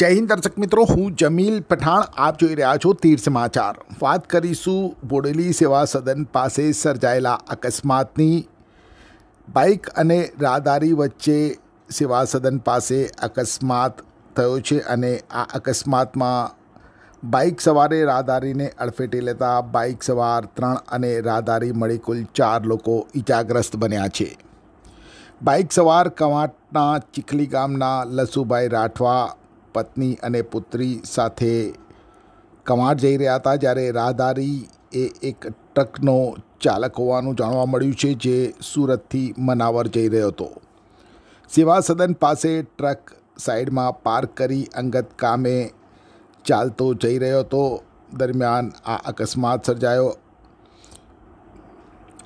જય હિન્દ દર્શક મિત્રો હું જમીલ પઠાણ આપ જોઈ રહ્યા છો તીર્થ સમાચાર વાત કરીશું બોડેલી સેવા સદન પાસે સર્જાયેલા અકસ્માતની બાઇક અને રાહદારી વચ્ચે સેવા સદન પાસે અકસ્માત થયો છે અને આ અકસ્માતમાં બાઇક સવારે રાહદારીને અડફેટે લેતા બાઇક સવાર ત્રણ અને રાહદારી મળી કુલ ચાર લોકો ઇજાગ્રસ્ત બન્યા છે બાઇક સવાર કવાંટના ચીખલી ગામના લસુભાઈ રાઠવા પત્ની અને પુત્રી સાથે કમાડ જઈ રહ્યા હતા જ્યારે રાહદારી એ એક ટ્રકનો ચાલક હોવાનું જાણવા મળ્યું છે જે સુરતથી મનાવર જઈ રહ્યો હતો સેવા સદન પાસે ટ્રક સાઈડમાં પાર્ક કરી અંગત કામે ચાલતો જઈ રહ્યો હતો દરમિયાન આ અકસ્માત સર્જાયો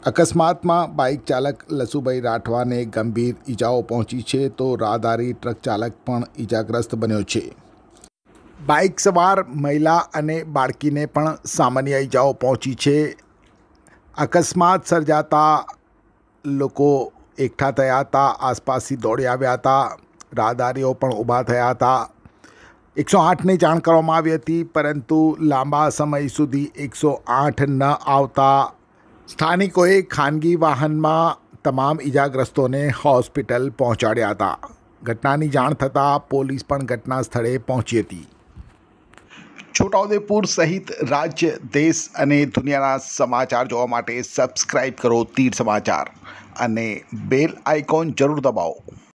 અકસ્માતમાં બાઇક ચાલક લસુભાઈ રાઠવાને ગંભીર ઈજાઓ પહોંચી છે તો રાહદારી ટ્રક ચાલક પણ ઈજાગ્રસ્ત બન્યો છે બાઇક સવાર મહિલા અને બાળકીને પણ સામાન્ય ઈજાઓ પહોંચી છે અકસ્માત સર્જાતા લોકો એકઠા થયા હતા આસપાસથી દોડી આવ્યા હતા રાહદારીઓ પણ ઊભા થયા હતા એકસો આઠની જાણ કરવામાં આવી હતી પરંતુ લાંબા સમય સુધી એકસો આઠ ન આવતા સ્થાનિકોએ ખાનગી વાહનમાં તમામ ઈજાગ્રસ્તોને હોસ્પિટલ પહોંચાડ્યા હતા ઘટનાની જાણ થતાં પોલીસ પણ ઘટના સ્થળે પહોંચી હતી છોટાઉદેપુર સહિત રાજ્ય દેશ અને દુનિયાના સમાચાર જોવા માટે સબસ્ક્રાઈબ કરો તીર સમાચાર અને બેલ આઇકોન જરૂર દબાવો